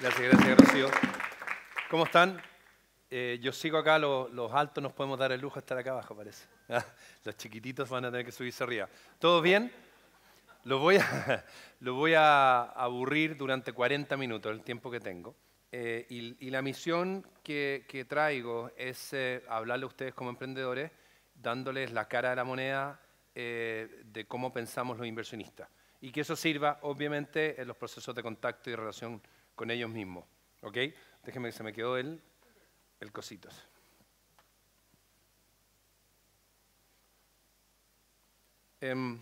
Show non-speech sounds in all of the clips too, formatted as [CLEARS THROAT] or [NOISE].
Gracias, gracias, Rocío. ¿Cómo están? Eh, yo sigo acá, los, altos nos podemos dar el lujo de estar acá abajo, parece. [LAUGHS] Ah, los chiquititos van a tener que subirse arriba. ¿Todo bien? Lo voy a, [LAUGHS] lo voy a aburrir durante 40 minutos, el tiempo que tengo. Eh, y, la misión que, traigo es eh, hablarle a ustedes como emprendedores, dándoles la cara de la moneda de cómo pensamos los inversionistas. Y que eso sirva, obviamente, en los procesos de contacto y relación con ellos mismos. ¿Ok? Déjenme que se me quedó el, el cositos. Em,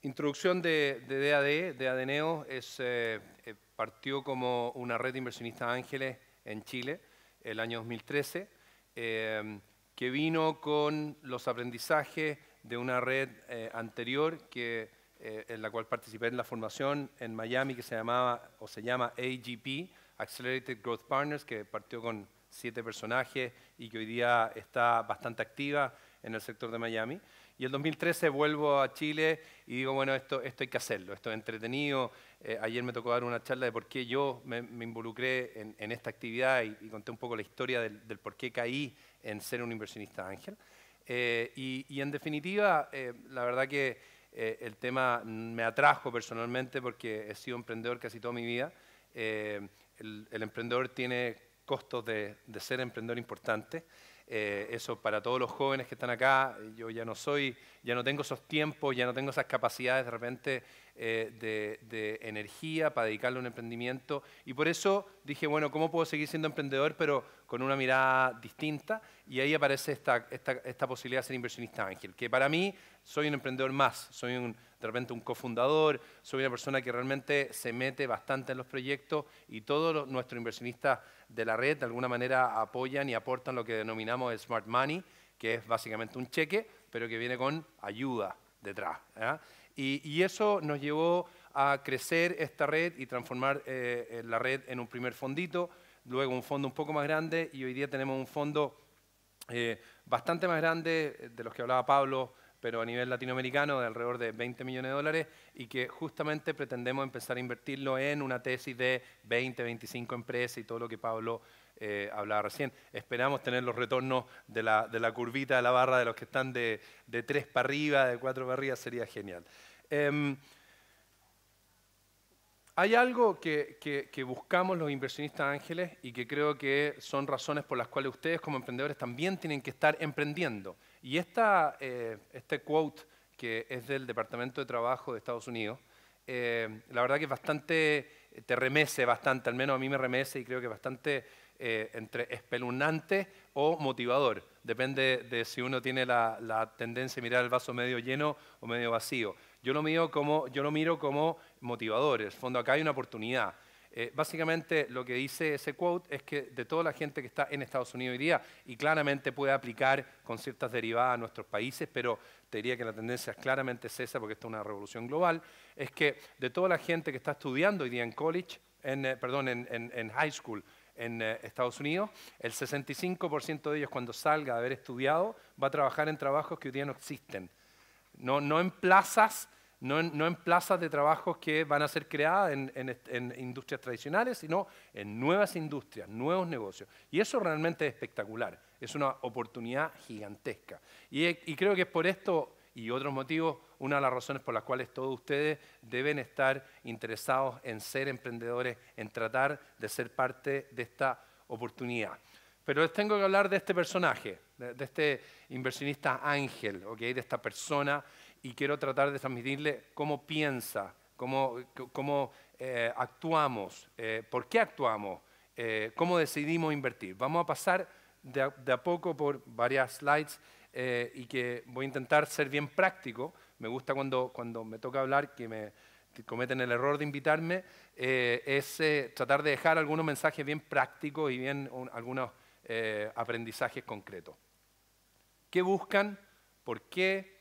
introducción de, de, DAD, de ADNEO, es, eh, eh, partió como una red de inversionistas ángeles en Chile el año 2013, em, que vino con los aprendizajes de una red eh, anterior que eh, en la cual participé en la formación en Miami que se llamaba o se llama AGP, Accelerated Growth Partners, que partió con siete personajes y que hoy día está bastante activa en el sector de Miami. Y el 2013 vuelvo a Chile y digo, bueno, esto, esto hay que hacerlo, esto es entretenido. Eh, ayer me tocó dar una charla de por qué yo me, involucré en, esta actividad y, conté un poco la historia del, por qué caí en ser un inversionista ángel. Eh, y, en definitiva, la verdad que eh, el tema me atrajo personalmente porque he sido emprendedor casi toda mi vida. Eh, el, emprendedor tiene costos de, ser emprendedor importantes. Eh, eso para todos los jóvenes que están acá, yo ya no soy, ya no tengo esos tiempos, ya no tengo esas capacidades de repente de, de, energía para dedicarle a un emprendimiento. Y por eso dije, bueno, ¿cómo puedo seguir siendo emprendedor, pero con una mirada distinta, y ahí aparece esta, posibilidad de ser inversionista ángel, que para mí soy un emprendedor más, soy de repente un cofundador, soy una persona que realmente se mete bastante en los proyectos y todos nuestros inversionistas de la red de alguna manera apoyan y aportan lo que denominamos el smart money, que es básicamente un cheque, pero que viene con ayuda detrás. Y, eso nos llevó a crecer esta red y transformar eh, eh, la red en un primer fondito, luego un fondo un poco más grande y hoy día tenemos un fondo eh, bastante más grande eh, de los que hablaba Pablo, pero a nivel latinoamericano de alrededor de 20 millones de dólares y que justamente pretendemos empezar a invertirlo en una tesis de 20, 25 empresas y todo lo que Pablo eh, hablaba recién. Esperamos tener los retornos de la, de curvita de la barra de los que están de, de 3 para arriba, de 4 para arriba, sería genial. Em, hay algo que, buscamos los inversionistas ángeles y que creo que son razones por las cuales ustedes como emprendedores también tienen que estar emprendiendo. Y esta, eh, este quote que es del Departamento de Trabajo de Estados Unidos, eh, la verdad que bastante, te remece bastante, al menos a mí me remece y creo que bastante eh, entre espeluznante o motivador. Depende de si uno tiene la tendencia a mirar el vaso medio lleno o medio vacío yo lo, miro como, yo lo miro motivadores. Fondo, acá hay una oportunidad. Eh, básicamente lo que dice ese quote es que de toda la gente que está en Estados Unidos hoy día, y claramente puede aplicar con ciertas derivadas a nuestros países, pero te diría que la tendencia es claramente cesa porque esta es una revolución global, es que de toda la gente que está estudiando hoy día en college, en, eh, perdón, en, high school en eh, Estados Unidos, el 65% de ellos cuando salga de haber estudiado va a trabajar en trabajos que hoy día no existen. No, no en plazas no en, plazas de trabajo que van a ser creadas en, industrias tradicionales, sino en nuevas industrias, nuevos negocios. Y eso realmente es espectacular, es una oportunidad gigantesca. Y, creo que es por esto y otros motivos, una de las razones por las cuales todos ustedes deben estar interesados en ser emprendedores, en tratar de ser parte de esta oportunidad. Pero les tengo que hablar de este personaje, de, este inversionista ángel, de esta persona y quiero tratar de transmitirle cómo piensa, cómo, cómo eh, actuamos, eh, por qué actuamos, eh, cómo decidimos invertir. Vamos a pasar de a, poco por varias slides y que voy a intentar ser bien práctico. Me gusta cuando, cuando me toca hablar que me cometen el error de invitarme, es tratar de dejar algunos mensajes bien prácticos y bien algunos aprendizajes concretos. ¿Qué buscan? ¿Por qué?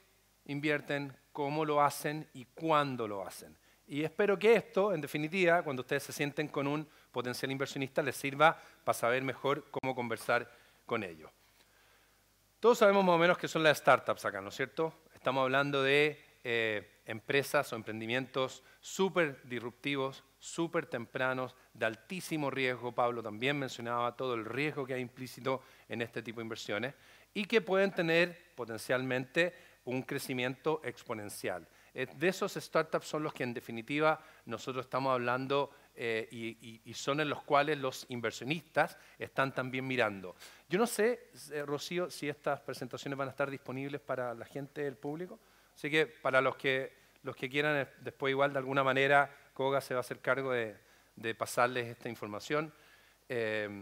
invierten, cómo lo hacen y cuándo lo hacen. Y espero que esto, en definitiva, cuando ustedes se sienten con un potencial inversionista, les sirva para saber mejor cómo conversar con ellos. Todos sabemos más o menos qué son las startups acá, ¿no es cierto? Estamos hablando de eh, empresas o emprendimientos súper disruptivos, súper tempranos, de altísimo riesgo. Pablo también mencionaba todo el riesgo que hay implícito en este tipo de inversiones y que pueden tener potencialmente un crecimiento exponencial. Eh, de esos startups son los que en definitiva nosotros estamos hablando eh, y, son en los cuales los inversionistas están también mirando. Yo no sé, eh, Rocío, si estas presentaciones van a estar disponibles para la gente del público. Así que para los que, los que quieran, después igual de alguna manera, Koga se va a hacer cargo de, pasarles esta información. ¿Qué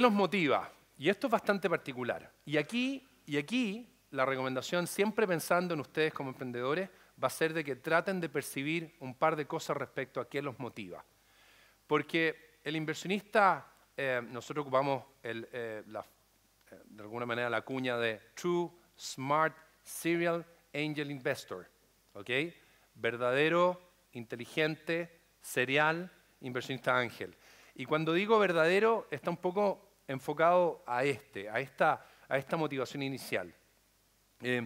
los motiva? Y esto es bastante particular. Y aquí, y aquí la recomendación, siempre pensando en ustedes como emprendedores, va a ser de que traten de percibir un par de cosas respecto a qué los motiva. Porque el inversionista, eh, nosotros ocupamos eh, eh, de alguna manera la cuña de True Smart Serial Angel Investor, ¿ok? Verdadero, inteligente, serial, inversionista ángel. Y cuando digo verdadero, está un poco enfocado a este, a esta, a esta motivación inicial. Eh,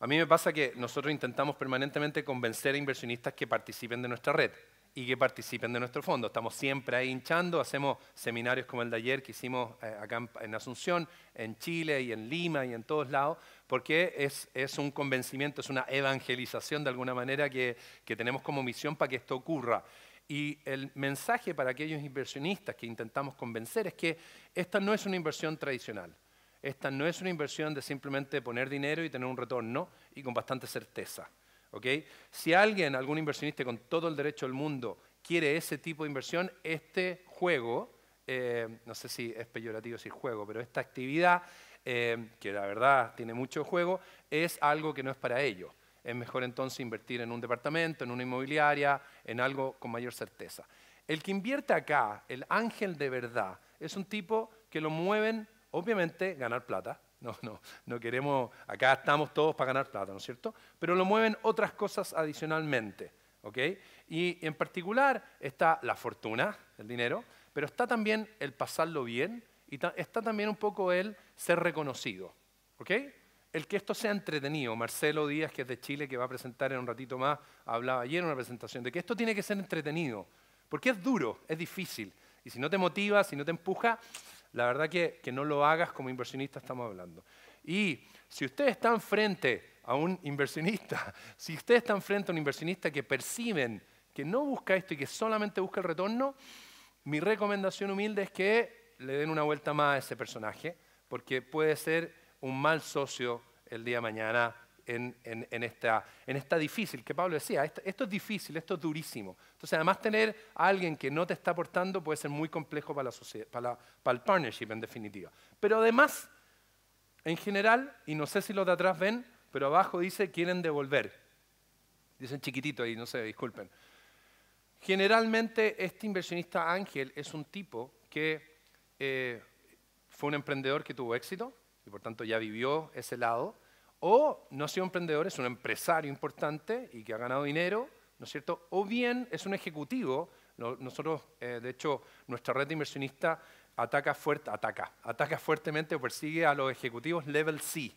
a mí me pasa que nosotros intentamos permanentemente convencer a inversionistas que participen de nuestra red y que participen de nuestro fondo. Estamos siempre ahí hinchando, hacemos seminarios como el de ayer que hicimos eh, acá en Asunción, en Chile y en Lima y en todos lados, porque es, un convencimiento, es una evangelización de alguna manera que tenemos como misión para que esto ocurra. Y el mensaje para aquellos inversionistas que intentamos convencer es que esta no es una inversión tradicional. Esta no es una inversión de simplemente poner dinero y tener un retorno y con bastante certeza. Si alguien, algún inversionista con todo el derecho del mundo, quiere ese tipo de inversión, este juego, eh, no sé si es peyorativo decir juego, pero esta actividad, eh, que la verdad tiene mucho juego, es algo que no es para ellos. Es mejor entonces invertir en un departamento, en una inmobiliaria, en algo con mayor certeza. El que invierte acá, el ángel de verdad, es un tipo que lo mueven obviamente ganar plata. [LAUGHS] No, no, no queremos, acá estamos todos para ganar plata, ¿no es cierto? Pero lo mueven otras cosas adicionalmente, ¿ok? Y en particular está la fortuna, el dinero, pero está también el pasarlo bien y está también un poco el ser reconocido, ¿ok? el que esto sea entretenido. Marcelo Díaz, que es de Chile, que va a presentar en un ratito más, hablaba ayer en una presentación de que esto tiene que ser entretenido, porque es duro, es difícil. Y si no te motiva, si no te empuja, la verdad que, que no lo hagas como inversionista estamos hablando. Y si ustedes están frente a un inversionista, [LAUGHS] si ustedes están frente a un inversionista que perciben que no busca esto y que solamente busca el retorno, mi recomendación humilde es que le den una vuelta más a ese personaje, porque puede ser un mal socio el día de mañana en, esta, difícil, que Pablo decía, esto, es difícil, esto es durísimo. Entonces, además tener a alguien que no te está aportando puede ser muy complejo para, el partnership, en definitiva. Pero además, en general, y no sé si los de atrás ven, pero abajo dice, quieren devolver. Dicen chiquitito ahí, no sé, disculpen. Generalmente este inversionista ángel es un tipo que eh, fue un emprendedor que tuvo éxito y por tanto ya vivió ese lado, o no ha sido emprendedor, es un empresario importante y que ha ganado dinero, ¿no es cierto? O bien es un ejecutivo. Nosotros, eh, de hecho, nuestra red de ataca ataca, ataca fuertemente o persigue a los ejecutivos level C.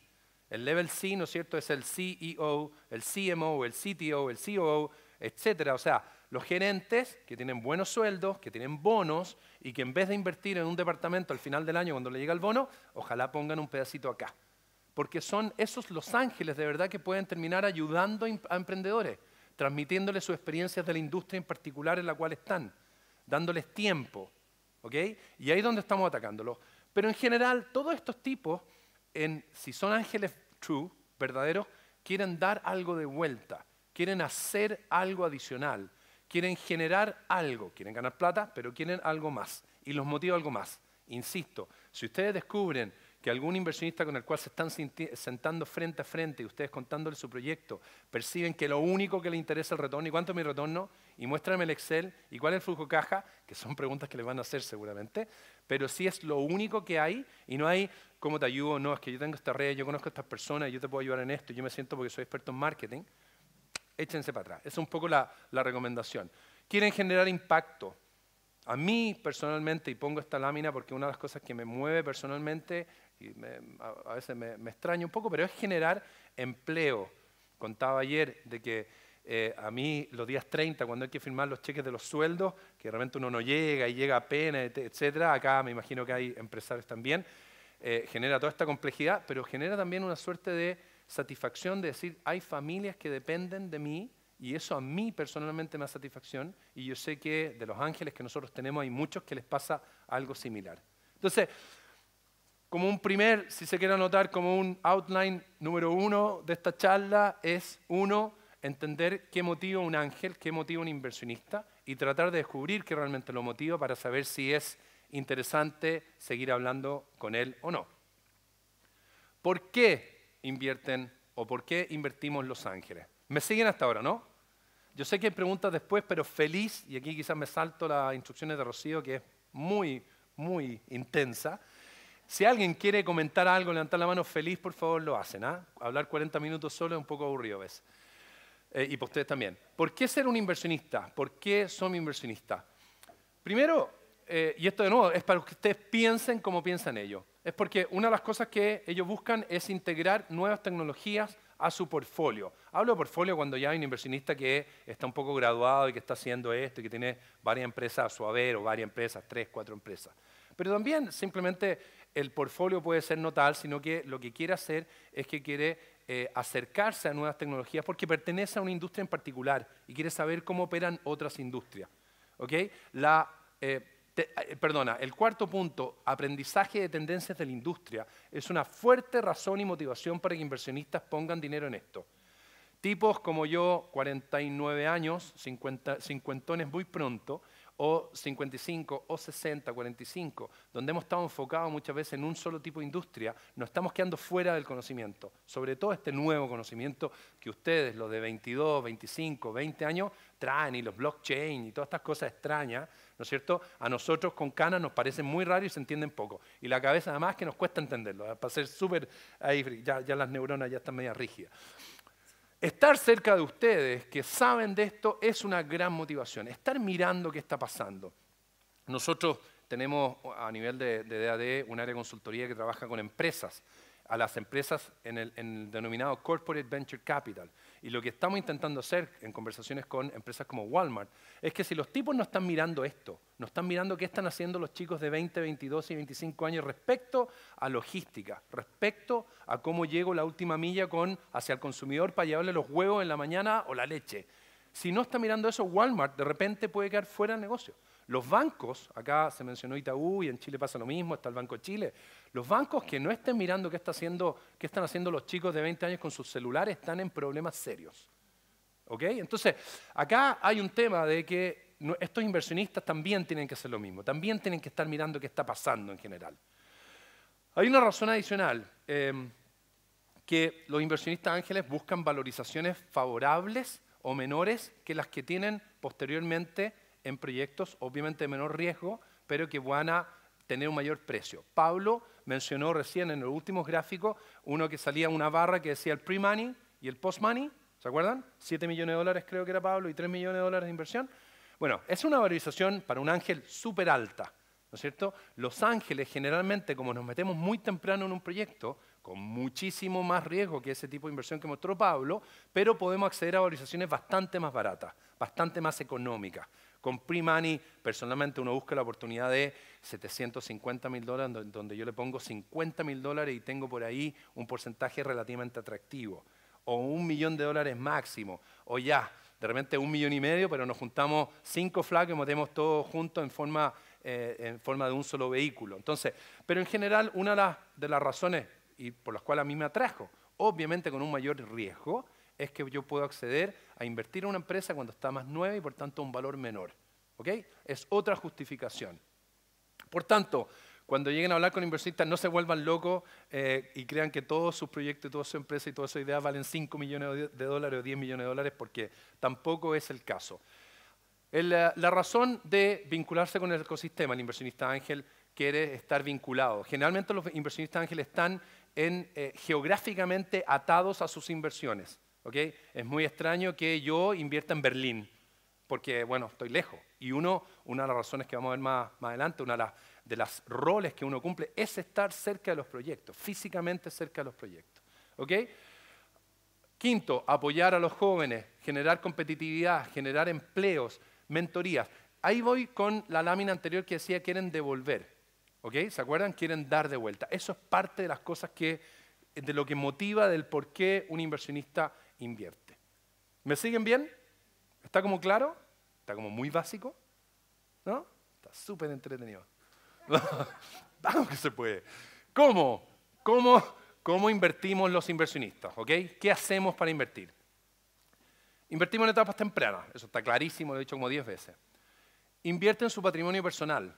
El level C, ¿no es cierto?, es el CEO, el CMO, el CTO, el COO, etcétera. O sea, los gerentes que tienen buenos sueldos, que tienen bonos y que en vez de invertir en un departamento al final del año cuando le llega el bono, ojalá pongan un pedacito acá porque son esos los ángeles de verdad que pueden terminar ayudando a emprendedores, transmitiéndoles sus experiencias de la industria en particular en la cual están, dándoles tiempo. ¿ok? Y ahí es donde estamos atacándolos. Pero en general, todos estos tipos, si son ángeles true, verdaderos, quieren dar algo de vuelta, quieren hacer algo adicional, quieren generar algo, quieren ganar plata, pero quieren algo más y los motiva algo más. Insisto, si ustedes descubren que algún inversionista con el cual se están sentando frente a frente y ustedes contándole su proyecto, perciben que lo único que le interesa es el retorno y cuánto es mi retorno, y muéstrame el Excel y cuál es el flujo caja, que son preguntas que le van a hacer seguramente, pero si es lo único que hay y no hay cómo te ayudo, no, es que yo tengo esta red, yo conozco a estas personas, yo te puedo ayudar en esto, yo me siento porque soy experto en marketing, échense para atrás. Esa es un poco la recomendación. Quieren generar impacto. A mí personalmente, y pongo esta lámina porque una de las cosas que me mueve personalmente y a, veces me, extraño un poco, pero es generar empleo. Contaba ayer de que eh, a mí los días 30, cuando hay que firmar los cheques de los sueldos, que realmente uno no llega y llega apenas, pena, etcétera, acá me imagino que hay empresarios también, eh, genera toda esta complejidad, pero genera también una suerte de satisfacción de decir, hay familias que dependen de mí y eso a mí personalmente me da satisfacción y yo sé que de los ángeles que nosotros tenemos hay muchos que les pasa algo similar. Entonces, como un primer, si se quiere anotar, como un outline número uno de esta charla, es uno, entender qué motiva un ángel, qué motiva un inversionista y tratar de descubrir qué realmente lo motiva para saber si es interesante seguir hablando con él o no. ¿Por qué invierten o por qué invertimos los ángeles? ¿Me siguen hasta ahora, no? Yo sé que hay preguntas después, pero feliz, y aquí quizás me salto las instrucciones de Rocío, que es muy, muy intensa, si alguien quiere comentar algo, levantar la mano feliz, por favor lo hacen. ¿ah? Hablar 40 minutos solo es un poco aburrido a veces. Eh, y por ustedes también. ¿Por qué ser un inversionista? ¿Por qué son inversionistas? Primero, eh, y esto de nuevo, es para que ustedes piensen como piensan ellos. Es porque una de las cosas que ellos buscan es integrar nuevas tecnologías a su portfolio. Hablo de portfolio cuando ya hay un inversionista que está un poco graduado y que está haciendo esto y que tiene varias empresas a su haber o varias empresas, tres, cuatro empresas. Pero también simplemente el portfolio puede ser no sino que lo que quiere hacer es que quiere eh, acercarse a nuevas tecnologías porque pertenece a una industria en particular y quiere saber cómo operan otras industrias. Eh, eh, el cuarto punto, aprendizaje de tendencias de la industria, es una fuerte razón y motivación para que inversionistas pongan dinero en esto. Tipos como yo, 49 años, 50, cincuentones muy pronto, o 55 o 60, 45, donde hemos estado enfocados muchas veces en un solo tipo de industria, nos estamos quedando fuera del conocimiento, sobre todo este nuevo conocimiento que ustedes, los de 22, 25, 20 años, traen y los blockchain y todas estas cosas extrañas, ¿no es cierto? A nosotros con cana nos parece muy raro y se entienden poco. Y la cabeza además que nos cuesta entenderlo, para ser súper, ya, ya las neuronas ya están media rígidas. Estar cerca de ustedes que saben de esto es una gran motivación. Estar mirando qué está pasando. Nosotros tenemos a nivel de, DAD un área de consultoría que trabaja con empresas a las empresas en el, denominado Corporate Venture Capital. Y lo que estamos intentando hacer en conversaciones con empresas como Walmart es que si los tipos no están mirando esto, no están mirando qué están haciendo los chicos de 20, 22 y 25 años respecto a logística, respecto a cómo llego la última milla con, hacia el consumidor para llevarle los huevos en la mañana o la leche. Si no está mirando eso, Walmart de repente puede quedar fuera del negocio. Los bancos, acá se mencionó Itaú y en Chile pasa lo mismo, está el Banco de Chile. Los bancos que no estén mirando qué, están haciendo los chicos de 20 años con sus celulares están en problemas serios. ¿Ok? Entonces, acá hay un tema de que estos inversionistas también tienen que hacer lo mismo, también tienen que estar mirando qué está pasando en general. Hay una razón adicional, em, que los inversionistas ángeles buscan valorizaciones favorables o menores que las que tienen posteriormente en proyectos, obviamente de menor riesgo, pero que van a tener un mayor precio. Pablo mencionó recién en los últimos gráficos uno que salía una barra que decía el pre-money y el post-money, ¿se acuerdan? 7 millones de dólares creo que era Pablo y 3 millones de dólares de inversión. Bueno, es una valorización para un ángel súper alta, ¿no es cierto? Los ángeles generalmente, como nos metemos muy temprano en un proyecto, con muchísimo más riesgo que ese tipo de inversión que mostró Pablo, pero podemos acceder a valorizaciones bastante más baratas, bastante más económicas. Con pre-money, personalmente uno busca la oportunidad de 750 mil dólares, donde yo le pongo 50 mil dólares y tengo por ahí un porcentaje relativamente atractivo. O un millón de dólares máximo. O ya, de repente un millón y medio, pero nos juntamos cinco flacos y metemos todos juntos en forma, eh, en forma de un solo vehículo. Entonces, pero en general, una de las, razones y por las cuales a mí me atrajo, obviamente con un mayor riesgo, es que yo puedo acceder a invertir en una empresa cuando está más nueva y por tanto un valor menor. Es otra justificación. Por tanto, cuando lleguen a hablar con inversionistas, no se vuelvan locos eh, y crean que todos sus proyectos, toda su empresa y toda su idea valen 5 millones de dólares o 10 millones de dólares, porque tampoco es el caso. la razón de vincularse con el ecosistema, el inversionista ángel quiere estar vinculado. Generalmente los inversionistas Ángel están eh, geográficamente atados a sus inversiones. Es muy extraño que yo invierta en Berlín, porque, bueno, estoy lejos. Y uno, una de las razones que vamos a ver más, adelante, una de las, roles que uno cumple es estar cerca de los proyectos, físicamente cerca de los proyectos. Quinto, apoyar a los jóvenes, generar competitividad, generar empleos, mentorías. Ahí voy con la lámina anterior que decía quieren devolver. ¿Se acuerdan? Quieren dar de vuelta. Eso es parte de las cosas que, de lo que motiva del por qué un inversionista invierte. ¿Me siguen bien? ¿Está como claro? ¿Está como muy básico? ¿No? Está súper entretenido. [LAUGHS] Vamos que se puede. ¿Cómo? ¿Cómo? ¿Cómo invertimos los inversionistas? ¿Ok? ¿Qué hacemos para invertir? Invertimos en etapas tempranas, eso está clarísimo, lo he dicho como 10 veces. Invierte en su patrimonio personal.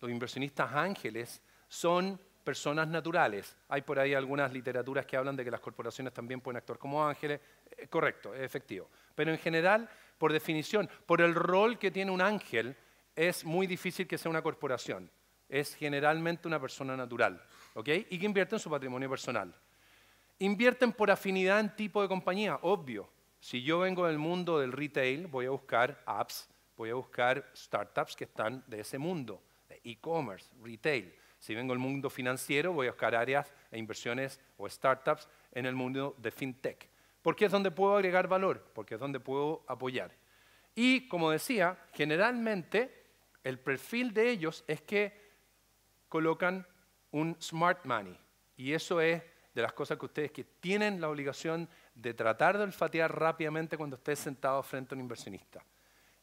Los inversionistas ángeles son personas naturales. Hay por ahí algunas literaturas que hablan de que las corporaciones también pueden actuar como ángeles. Eh, correcto, es efectivo. Pero en general, por definición, por el rol que tiene un ángel, es muy difícil que sea una corporación. Es generalmente una persona natural. ¿ok? Y que invierte en su patrimonio personal. Invierten por afinidad en tipo de compañía, obvio. Si yo vengo del mundo del retail, voy a buscar apps, voy a buscar startups que están de ese mundo, de e-commerce, retail. Si vengo al mundo financiero, voy a buscar áreas e inversiones o startups en el mundo de fintech, porque es donde puedo agregar valor, porque es donde puedo apoyar. Y como decía, generalmente el perfil de ellos es que colocan un smart money, y eso es de las cosas que ustedes que tienen la obligación de tratar de olfatear rápidamente cuando estés sentado frente a un inversionista.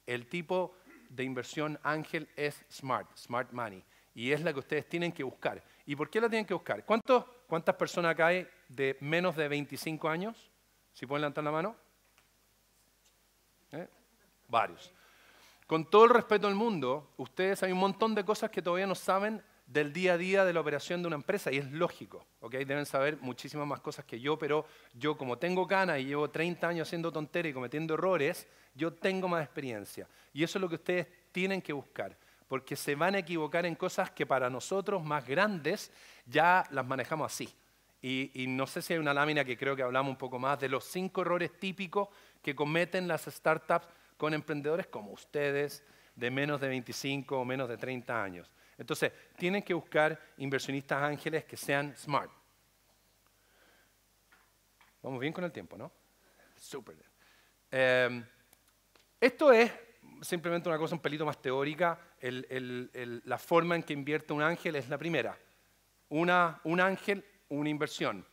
El tipo de inversión ángel es smart, smart money y es la que ustedes tienen que buscar. ¿Y por qué la tienen que buscar? ¿Cuántas personas acá hay de menos de 25 años? Si pueden levantar la mano. ¿Eh? Varios. Con todo el respeto del mundo, ustedes hay un montón de cosas que todavía no saben del día a día de la operación de una empresa y es lógico, ¿ok? Deben saber muchísimas más cosas que yo, pero yo como tengo ganas y llevo 30 años haciendo tonterías y cometiendo errores, yo tengo más experiencia. Y eso es lo que ustedes tienen que buscar porque se van a equivocar en cosas que para nosotros más grandes ya las manejamos así. Y, no sé si hay una lámina que creo que hablamos un poco más de los cinco errores típicos que cometen las startups con emprendedores como ustedes, de menos de 25 o menos de 30 años. Entonces, tienen que buscar inversionistas ángeles que sean smart. Vamos bien con el tiempo, ¿no? Súper. Em, esto es simplemente una cosa un pelito más teórica, la forma en que invierte un ángel es la primera. un ángel, una inversión.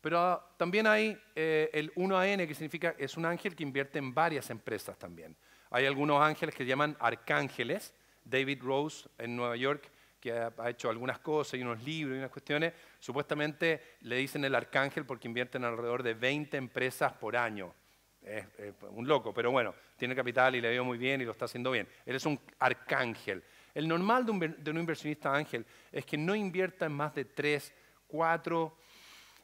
Pero también hay eh, el 1AN, que significa es un ángel que invierte en varias empresas también. Hay algunos ángeles que se llaman arcángeles. David Rose en Nueva York, que ha hecho algunas cosas y unos libros y unas cuestiones, supuestamente le dicen el arcángel porque invierten alrededor de 20 empresas por año. Es, un loco, pero bueno, tiene capital y le veo muy bien y lo está haciendo bien. Él es un arcángel. El normal de un, de un inversionista ángel es que no invierta en más de tres, cuatro,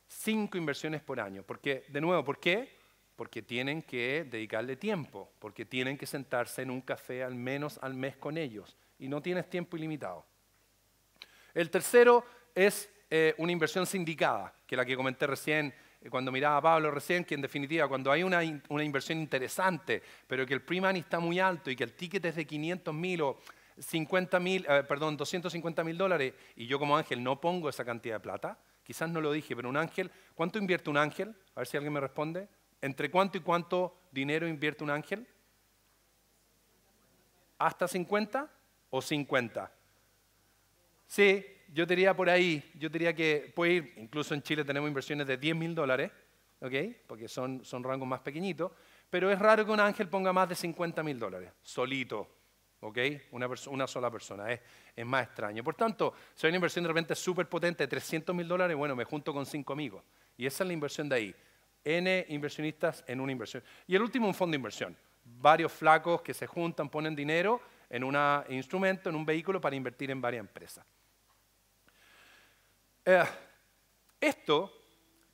cinco inversiones por año. Porque, de nuevo, ¿por qué? Porque tienen que dedicarle tiempo, porque tienen que sentarse en un café al menos al mes con ellos y no tienes tiempo ilimitado. El tercero es eh, una inversión sindicada, que la que comenté recién eh, cuando miraba a Pablo recién, que en definitiva cuando hay una, una inversión interesante, pero que el pre-money está muy alto y que el ticket es de 500 mil o 50 mil, eh, perdón, 250 mil dólares, y yo como ángel no pongo esa cantidad de plata, quizás no lo dije, pero un ángel, ¿cuánto invierte un ángel? A ver si alguien me responde. ¿Entre cuánto y cuánto dinero invierte un ángel? ¿Hasta 50 o 50? Sí, yo diría por ahí, yo diría que puede ir, incluso en Chile tenemos inversiones de 10 mil dólares, porque son, rangos más pequeñitos, pero es raro que un ángel ponga más de 50 mil dólares, solito, ¿ok? Una, una sola persona, es, más extraño. Por tanto, si hay una inversión de repente súper potente de 300 mil dólares, bueno, me junto con cinco amigos. Y esa es la inversión de ahí. N inversionistas en una inversión. Y el último, un fondo de inversión. Varios flacos que se juntan, ponen dinero en un instrumento, en un vehículo para invertir en varias empresas. Eh, esto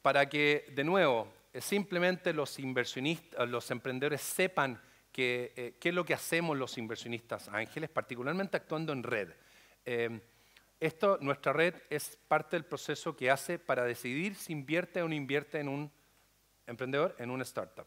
para que, de nuevo, eh, simplemente los inversionistas, eh, los emprendedores sepan qué es lo que hacemos los inversionistas ángeles, particularmente actuando en red. Em, esto, nuestra red es parte del proceso que hace para decidir si invierte o no invierte en un emprendedor, en una startup.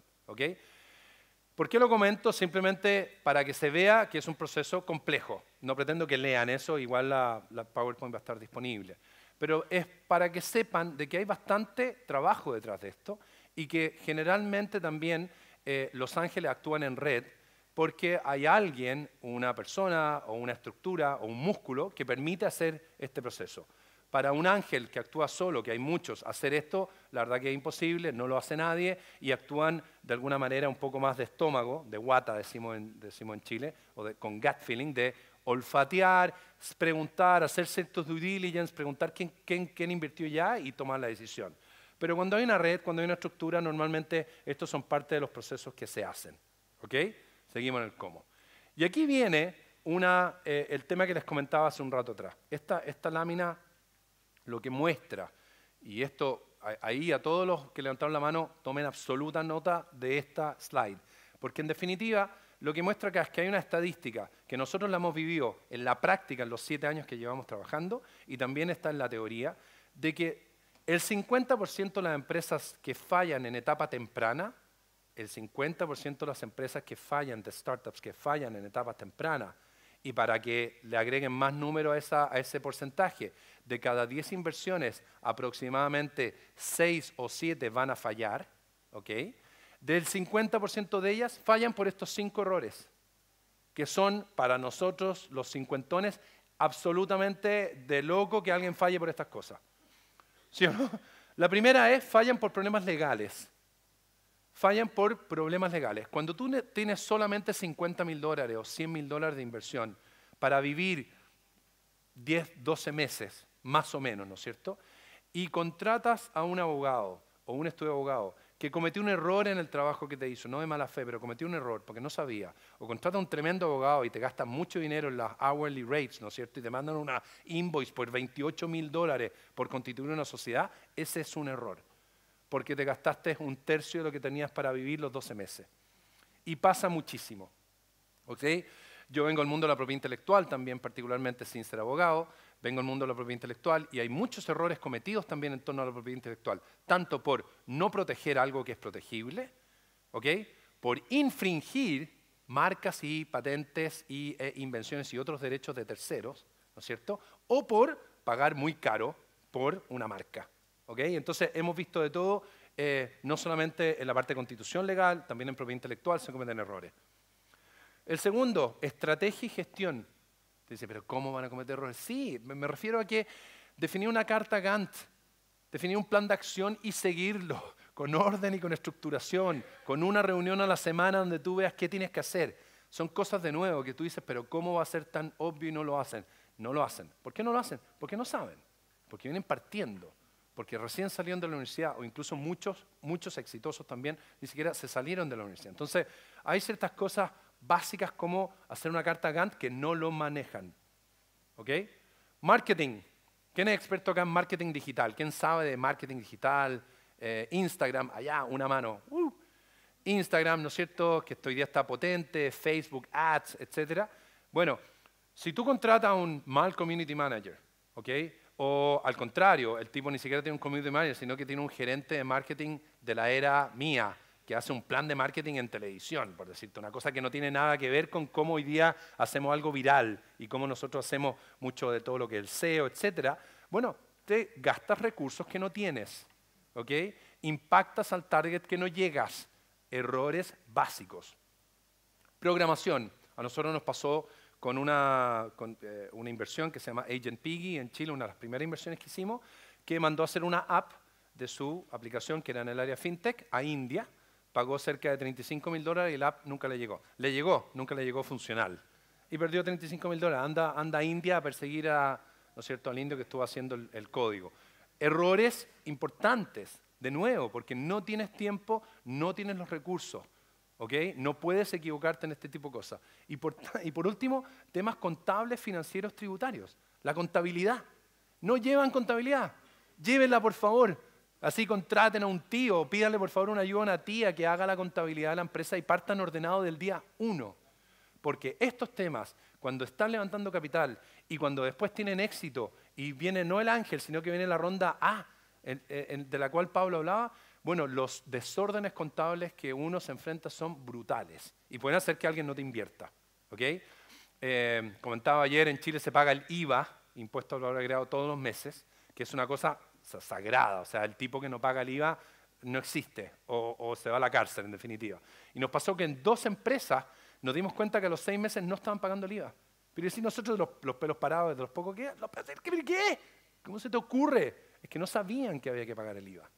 ¿Por qué lo comento? Simplemente para que se vea que es un proceso complejo. No pretendo que lean eso, igual la PowerPoint va a estar disponible pero es para que sepan de que hay bastante trabajo detrás de esto y que generalmente también eh, los ángeles actúan en red porque hay alguien, una persona o una estructura o un músculo que permite hacer este proceso. Para un ángel que actúa solo, que hay muchos, hacer esto, la verdad que es imposible, no lo hace nadie y actúan de alguna manera un poco más de estómago, de guata, decimos en, Chile, o de, con gut feeling, de olfatear, preguntar, hacer ciertos due diligence, preguntar quién, quién, invirtió ya y tomar la decisión. Pero cuando hay una red, cuando hay una estructura, normalmente estos son parte de los procesos que se hacen. ¿Ok? Seguimos en el cómo. Y aquí viene una, eh, el tema que les comentaba hace un rato atrás. Esta, esta lámina lo que muestra, y esto ahí a todos los que levantaron la mano, tomen absoluta nota de esta slide. Porque en definitiva, lo que muestra acá es que hay una estadística que nosotros la hemos vivido en la práctica en los siete años que llevamos trabajando y también está en la teoría, de que el 50% de las empresas que fallan en etapa temprana, el 50% de las empresas que fallan, de startups que fallan en etapa temprana, y para que le agreguen más número a, ese porcentaje, de cada 10 inversiones aproximadamente 6 o 7 van a fallar, ¿ok? Del 50% de ellas fallan por estos cinco errores, que son para nosotros los cincuentones absolutamente de loco que alguien falle por estas cosas. ¿Sí no? La primera es fallan por problemas legales. Fallan por problemas legales. Cuando tú tienes solamente 50 mil dólares o 100 mil dólares de inversión para vivir 10, 12 meses, más o menos, ¿no es cierto? Y contratas a un abogado o un estudio de abogado que cometió un error en el trabajo que te hizo, no de mala fe, pero cometió un error porque no sabía, o contrata a un tremendo abogado y te gasta mucho dinero en las hourly rates, ¿no es cierto? Y te mandan una invoice por 28 mil dólares por constituir una sociedad, ese es un error, porque te gastaste un tercio de lo que tenías para vivir los 12 meses. Y pasa muchísimo, ¿ok? Yo vengo al mundo de la propiedad intelectual también, particularmente sin ser abogado vengo del mundo de la propiedad intelectual y hay muchos errores cometidos también en torno a la propiedad intelectual, tanto por no proteger algo que es protegible, ¿ok? por infringir marcas y patentes e invenciones y otros derechos de terceros, ¿no es cierto? O por pagar muy caro por una marca. ¿ok? Entonces hemos visto de todo, eh, no solamente en la parte de constitución legal, también en propiedad intelectual se cometen errores. El segundo, estrategia y gestión dice, pero ¿cómo van a cometer errores? Sí, me refiero a que definir una carta Gantt, definir un plan de acción y seguirlo [LAUGHS] con orden y con estructuración, con una reunión a la semana donde tú veas qué tienes que hacer. Son cosas de nuevo que tú dices, pero ¿cómo va a ser tan obvio y no lo hacen? No lo hacen. ¿Por qué no lo hacen? Porque no saben, porque vienen partiendo, porque recién salieron de la universidad o incluso muchos, muchos exitosos también, ni siquiera se salieron de la universidad. Entonces, hay ciertas cosas básicas como hacer una carta Gantt que no lo manejan. ¿Ok? Marketing. ¿Quién es experto acá en marketing digital? ¿Quién sabe de marketing digital? Eh, Instagram, allá, una mano. Uh. Instagram, ¿no es cierto? Que hoy día está potente, Facebook, ads, etc. Bueno, si tú contratas a un mal community manager, ¿ok? O al contrario, el tipo ni siquiera tiene un community manager, sino que tiene un gerente de marketing de la era mía, que hace un plan de marketing en televisión, por decirte, una cosa que no tiene nada que ver con cómo hoy día hacemos algo viral y cómo nosotros hacemos mucho de todo lo que es el SEO, etcétera. Bueno, te gastas recursos que no tienes, ¿ok? Impactas al target que no llegas. Errores básicos. Programación. A nosotros nos pasó con una, eh, una inversión que se llama Agent Piggy en Chile, una de las primeras inversiones que hicimos, que mandó a hacer una app de su aplicación, que era en el área fintech, a India pagó cerca de 35 mil dólares y la app nunca le llegó. Le llegó, nunca le llegó funcional. Y perdió 35 mil dólares. Anda, a India a perseguir ¿no cierto? al indio que estuvo haciendo el, código. Errores importantes, de nuevo, porque no tienes tiempo, no tienes los recursos. No puedes equivocarte en este tipo de cosas. Y y por último, temas contables, financieros, tributarios. La contabilidad. No llevan contabilidad. Llévenla, por favor. Así contraten a un tío, pídanle por favor una ayuda a una tía que haga la contabilidad de la empresa y partan ordenado del día uno. Porque estos temas, cuando están levantando capital y cuando después tienen éxito y viene no el ángel, sino que viene la ronda A, de la cual Pablo hablaba, bueno, los desórdenes contables que uno se enfrenta son brutales y pueden hacer que alguien no te invierta. ¿ok? Eh, comentaba ayer, en Chile se paga el IVA, impuesto al valor agregado, todos los meses, que es una cosa o sea, sagrada. O sea, el tipo que no paga el IVA no existe o, se va a la cárcel, en definitiva. Y nos pasó que en dos empresas nos dimos cuenta que a los seis meses no estaban pagando el IVA. Pero si nosotros los, los, pelos parados de los pocos que... ¿qué, ¿Cómo se te ocurre? Es que no sabían que había que pagar el IVA.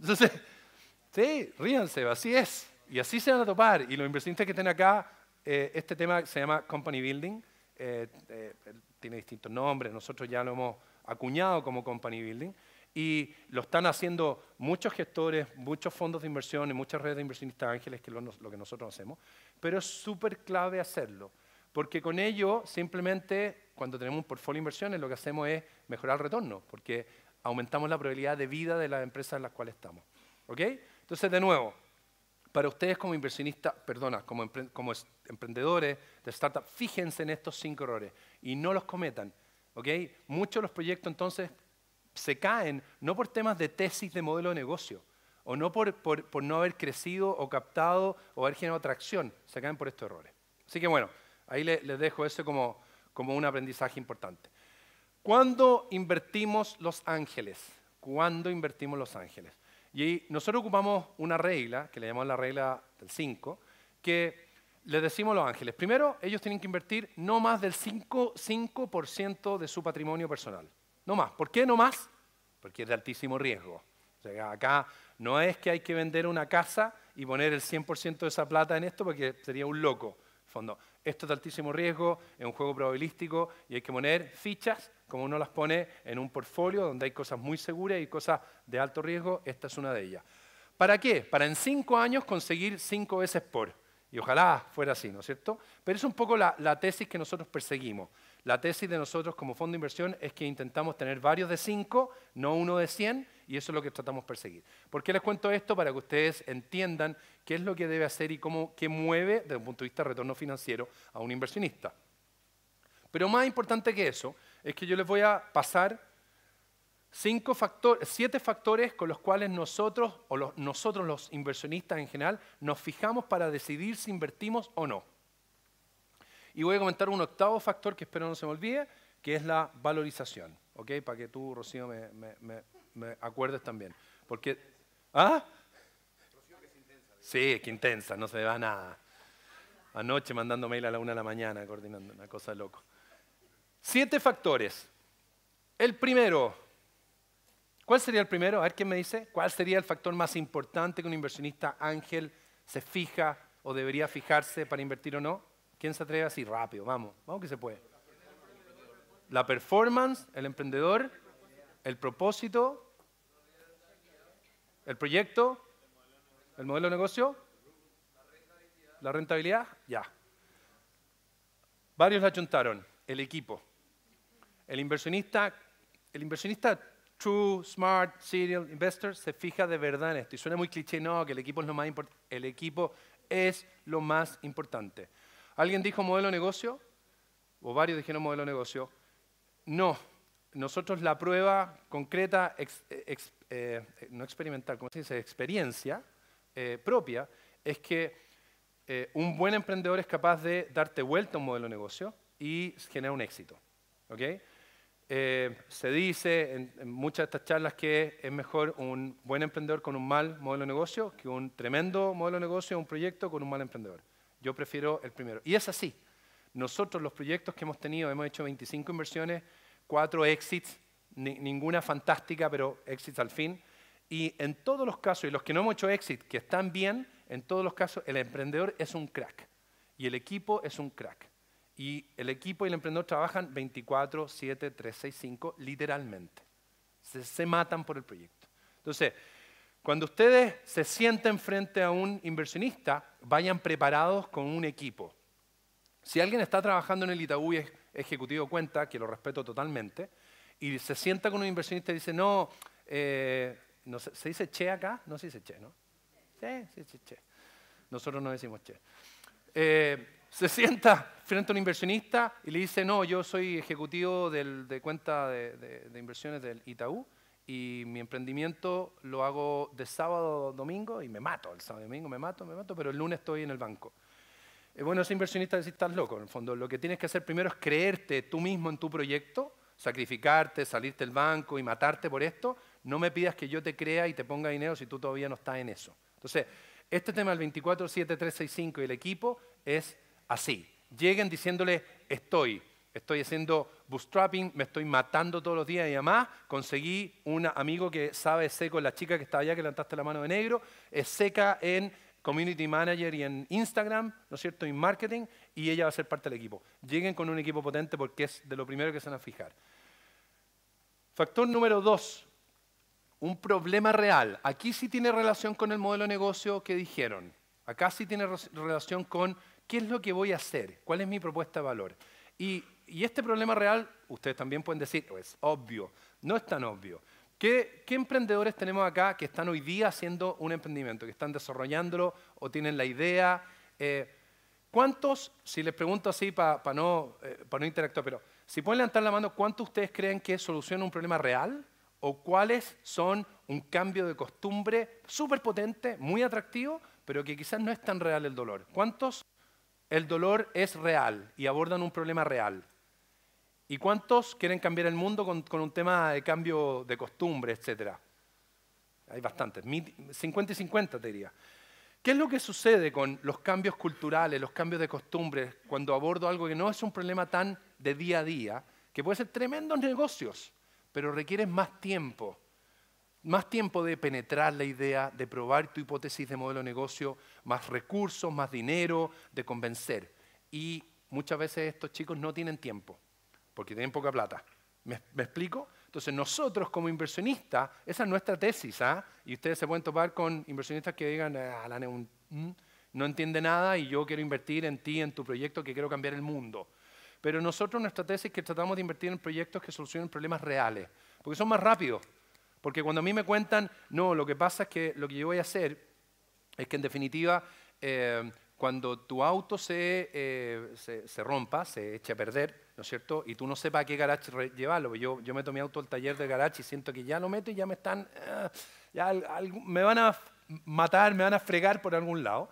Entonces, [LAUGHS] sí, ríanse, así es. Y así se van a topar. Y los inversionistas que estén acá, eh, este tema se llama Company Building. Eh, eh, tiene distintos nombres, nosotros ya lo hemos acuñado como Company Building. Y lo están haciendo muchos gestores, muchos fondos de inversión y muchas redes de inversionistas ángeles, que es lo que nosotros hacemos. Pero es súper clave hacerlo, porque con ello simplemente cuando tenemos un portfolio de inversiones lo que hacemos es mejorar el retorno, porque aumentamos la probabilidad de vida de las empresas en las cuales estamos. Entonces, de nuevo, para ustedes como inversionistas, perdona, como, emprendedores de startups, fíjense en estos cinco errores y no los cometan. Muchos de los proyectos entonces se caen no por temas de tesis de modelo de negocio, o no por, no haber crecido o captado o haber generado atracción, se caen por estos errores. Así que bueno, ahí les, dejo eso como, un aprendizaje importante. ¿Cuándo invertimos los ángeles? ¿Cuándo invertimos los ángeles? Y nosotros ocupamos una regla, que le llamamos la regla del 5, que les decimos a los ángeles, primero, ellos tienen que invertir no más del 5 de su patrimonio personal. No más. ¿Por qué no más? Porque es de altísimo riesgo. O acá no es que hay que vender una casa y poner el 100% de esa plata en esto porque sería un loco. fondo, esto es de altísimo riesgo, es un juego probabilístico y hay que poner fichas como uno las pone en un portfolio donde hay cosas muy seguras y cosas de alto riesgo. Esta es una de ellas. ¿Para qué? Para en cinco años conseguir cinco veces por. Y ojalá fuera así, ¿no es cierto? Pero es un poco la tesis que nosotros perseguimos. La tesis de nosotros como fondo de inversión es que intentamos tener varios de cinco, no uno de cien, y eso es lo que tratamos de perseguir. ¿Por qué les cuento esto? Para que ustedes entiendan qué es lo que debe hacer y cómo, qué mueve desde un punto de vista de retorno financiero a un inversionista. Pero más importante que eso es que yo les voy a pasar siete factores con los cuales nosotros, o nosotros los inversionistas en general, nos fijamos para decidir si invertimos o no. Y voy a comentar un octavo factor que espero no se me olvide, que es la valorización. ¿Ok? Para que tú, Rocío, me, acuerdes también. Porque. ¿Ah? es Sí, que intensa, no se me va nada. Anoche mandando mail a la una de la mañana, coordinando, una cosa loco. Siete factores. El primero, ¿Cuál sería el primero? A ver quién me dice. ¿Cuál sería el factor más importante que un inversionista ángel se fija o debería fijarse para invertir o no? ¿Quién se atreve así rápido? Vamos, vamos que se puede. La performance, el emprendedor, el propósito, el proyecto, el modelo de negocio, la rentabilidad, ya. Varios la juntaron. el equipo. El inversionista, el inversionista true, smart, serial investor se fija de verdad en esto. Y suena muy cliché, no, que el equipo es lo más importante. El equipo es lo más importante. ¿Alguien dijo modelo negocio? O varios dijeron modelo negocio. No, nosotros la prueba concreta, eh, eh, no experimental, como se dice? Experiencia eh, propia, es que un buen emprendedor es capaz de darte vuelta a un modelo de negocio y generar un éxito. se dice en, muchas de estas charlas que es mejor un buen emprendedor con un mal modelo de negocio que un tremendo modelo de negocio, un proyecto con un mal emprendedor. Yo prefiero el primero. Y es así. Nosotros los proyectos que hemos tenido, hemos hecho 25 inversiones, 4 exits, ninguna fantástica, pero exits al fin. Y en todos los casos, y los que no hemos hecho exit, que están bien, en todos los casos el emprendedor es un crack y el equipo es un crack. Y el equipo y el emprendedor trabajan 24, 7, 3, 6, 5, literalmente. Se, se matan por el proyecto. Entonces, cuando ustedes se sienten frente a un inversionista, vayan preparados con un equipo. Si alguien está trabajando en el Itaú y es ejecutivo cuenta, que lo respeto totalmente, y se sienta con un inversionista y dice, no, eh, ¿se dice che acá? No se dice che, ¿no? Che, sí, che. Nosotros no decimos che. Eh, se sienta frente a un inversionista y le dice, no, yo soy ejecutivo de cuenta de inversiones del Itaú y mi emprendimiento lo hago de sábado a domingo y me mato, el sábado domingo me mato, me mato, pero el lunes estoy en el banco. Eh, bueno es inversionista decir, estás loco, en el fondo. Lo que tienes que hacer primero es creerte tú mismo en tu proyecto, sacrificarte, salirte del banco y matarte por esto. No me pidas que yo te crea y te ponga dinero si tú todavía no estás en eso. Entonces, este tema del 24, 7, 365 y el equipo es así. Lleguen diciéndole, estoy, Estoy haciendo bootstrapping, me estoy matando todos los días y además conseguí un amigo que sabe seco, la chica que está allá, que levantaste la mano de negro, es seca en community manager y en Instagram, ¿no es cierto?, en marketing, y ella va a ser parte del equipo. Lleguen con un equipo potente porque es de lo primero que se van a fijar. Factor número dos, un problema real. Aquí sí tiene relación con el modelo de negocio que dijeron. Acá sí tiene relación con qué es lo que voy a hacer, cuál es mi propuesta de valor. Y y este problema real, ustedes también pueden decir, oh, es obvio, no es tan obvio. ¿Qué, emprendedores tenemos acá que están hoy día haciendo un emprendimiento, que están desarrollándolo o tienen la idea? Eh, ¿Cuántos, si les pregunto así para eh, no, interactuar, pero si pueden levantar la mano, ¿cuántos ustedes creen que solucionan un problema real? ¿O cuáles son un cambio de costumbre súper potente, muy atractivo, pero que quizás no es tan real el dolor? ¿Cuántos el dolor es real y abordan un problema real? ¿Y cuántos quieren cambiar el mundo con, un tema de cambio de costumbre, etcétera? Hay bastantes, 50 y 50 te diría. ¿Qué es lo que sucede con los cambios culturales, los cambios de costumbres, cuando abordo algo que no es un problema tan de día a día, que puede ser tremendos negocios, pero requiere más tiempo? Más tiempo de penetrar la idea, de probar tu hipótesis de modelo de negocio, más recursos, más dinero, de convencer. Y muchas veces estos chicos no tienen tiempo porque tienen poca plata. ¿Me, explico? Entonces nosotros como inversionistas, esa es nuestra tesis, ¿ah? y ustedes se pueden topar con inversionistas que digan, ah, mm, no entiende nada y yo quiero invertir en ti, en tu proyecto, que quiero cambiar el mundo. Pero nosotros nuestra tesis es que tratamos de invertir en proyectos que solucionen problemas reales, porque son más rápidos. Porque cuando a mí me cuentan, no, lo que pasa es que lo que yo voy a hacer es que en definitiva, eh, cuando tu auto se, eh, se, se rompa, se eche a perder, ¿no es cierto? Y tú no sepas a qué garage llevarlo. Pues yo, yo me auto al taller de garage y siento que ya lo meto y ya me están, eh, me van a matar, me van a fregar por algún lado.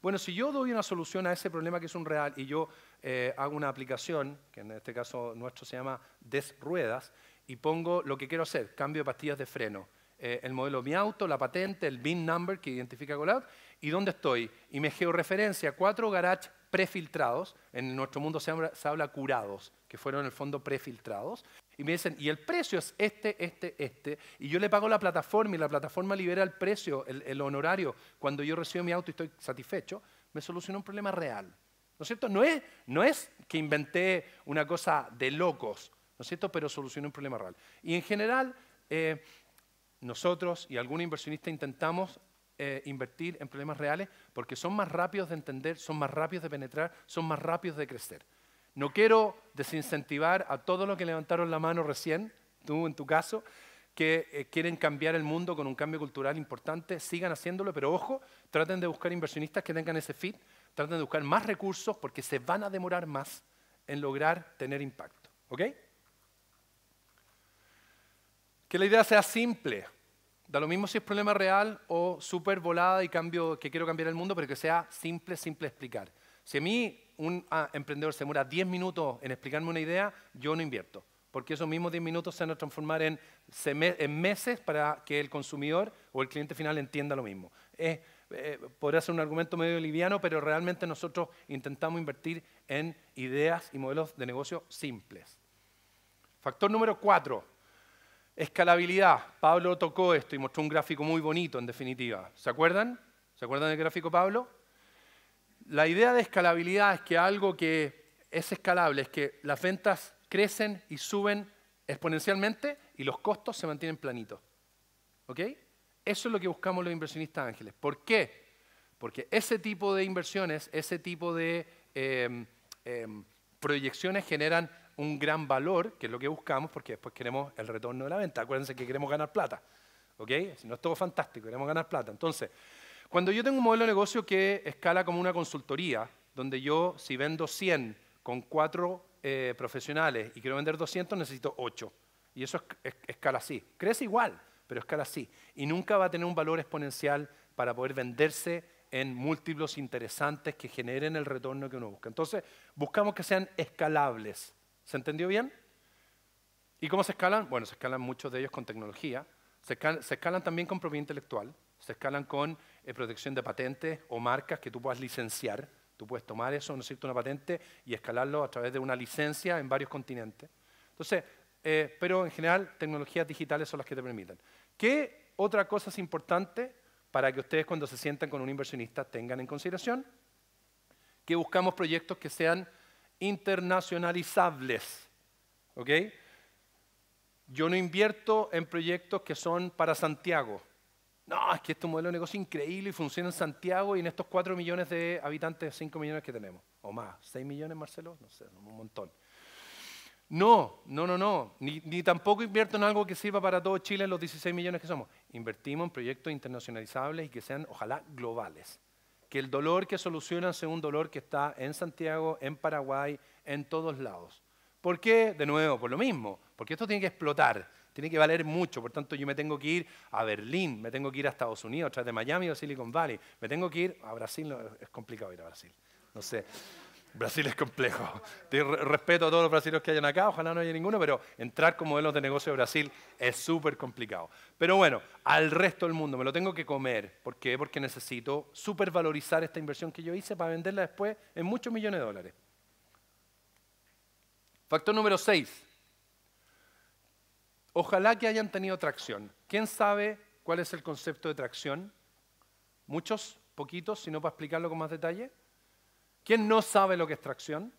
Bueno, si yo doy una solución a ese problema que es un real y yo eh, hago una aplicación, que en este caso nuestro se llama Desruedas, y pongo lo que quiero hacer, cambio de pastillas de freno, eh, el modelo de mi auto, la patente, el VIN number que identifica Golab, y dónde estoy, y me georreferencia cuatro garages prefiltrados, en nuestro mundo se habla, curados, que fueron en el fondo prefiltrados, y me dicen, y el precio es este, este, este, y yo le pago la plataforma y la plataforma libera el precio, el, honorario, cuando yo recibo mi auto y estoy satisfecho, me solucionó un problema real. ¿No es cierto? No es, que inventé una cosa de locos, ¿no es cierto? Pero solucionó un problema real. Y en general, eh, nosotros y algún inversionista intentamos eh, invertir en problemas reales porque son más rápidos de entender, son más rápidos de penetrar, son más rápidos de crecer. No quiero desincentivar a todos los que levantaron la mano recién, tú en tu caso, que eh, quieren cambiar el mundo con un cambio cultural importante, sigan haciéndolo, pero ojo, traten de buscar inversionistas que tengan ese fit, traten de buscar más recursos porque se van a demorar más en lograr tener impacto. ¿Ok? Que la idea sea simple, Da lo mismo si es problema real o súper volada y cambio, que quiero cambiar el mundo, pero que sea simple, simple explicar. Si a mí un ah, emprendedor se demora 10 minutos en explicarme una idea, yo no invierto, porque esos mismos 10 minutos se van a transformar en, meses para que el consumidor o el cliente final entienda lo mismo. Es, eh, ser un argumento medio liviano, pero realmente nosotros intentamos invertir en ideas y modelos de negocio simples. Factor número cuatro, Escalabilidad. Pablo tocó esto y mostró un gráfico muy bonito, en definitiva. ¿Se acuerdan? ¿Se acuerdan del gráfico, Pablo? La idea de escalabilidad es que algo que es escalable es que las ventas crecen y suben exponencialmente y los costos se mantienen planitos. ¿Ok? Eso es lo que buscamos los inversionistas ángeles. ¿Por qué? Porque ese tipo de inversiones, ese tipo de eh, eh, proyecciones generan un gran valor, que es lo que buscamos, porque después queremos el retorno de la venta. Acuérdense que queremos ganar plata. ¿Ok? Si no es todo fantástico, queremos ganar plata. Entonces, cuando yo tengo un modelo de negocio que escala como una consultoría, donde yo si vendo 100 con 4 eh, profesionales y quiero vender 200, necesito 8. Y eso escala así. Crece igual, pero escala así. Y nunca va a tener un valor exponencial para poder venderse en múltiplos interesantes que generen el retorno que uno busca. Entonces, buscamos que sean escalables. ¿Se entendió bien? ¿Y cómo se escalan? Bueno, se escalan muchos de ellos con tecnología, se escalan, también con propiedad intelectual, se escalan con eh, protección de patentes o marcas que tú puedas licenciar. Tú puedes tomar eso, no es cierto, una patente y escalarlo a través de una licencia en varios continentes. Entonces, eh, pero en general, tecnologías digitales son las que te permiten. ¿Qué otra cosa es importante para que ustedes cuando se sientan con un inversionista tengan en consideración? Que buscamos proyectos que sean internacionalizables. ¿Ok? Yo no invierto en proyectos que son para Santiago. No, es que este modelo de negocio es increíble y funciona en Santiago y en estos 4 millones de habitantes, 5 millones que tenemos, o más, 6 millones, Marcelo, no sé, un montón. No, no, no, no, ni, tampoco invierto en algo que sirva para todo Chile, los 16 millones que somos. Invertimos en proyectos internacionalizables y que sean, ojalá, globales que el dolor que solucionan sea un dolor que está en Santiago, en Paraguay, en todos lados. ¿Por qué? De nuevo, por lo mismo, porque esto tiene que explotar, tiene que valer mucho, por tanto yo me tengo que ir a Berlín, me tengo que ir a Estados Unidos, través de Miami o Silicon Valley, me tengo que ir a Brasil, no, es complicado ir a Brasil, no sé. Brasil es complejo. Respeto a todos los brasileños que hayan acá, ojalá no haya ninguno, pero entrar con modelos de negocio de Brasil es súper complicado. Pero bueno, al resto del mundo me lo tengo que comer. ¿Por qué? Porque necesito supervalorizar esta inversión que yo hice para venderla después en muchos millones de dólares. Factor número 6. Ojalá que hayan tenido tracción. ¿Quién sabe cuál es el concepto de tracción? ¿Muchos? ¿Poquitos? Si no, para explicarlo con más detalle. ¿Quién no sabe lo que es tracción?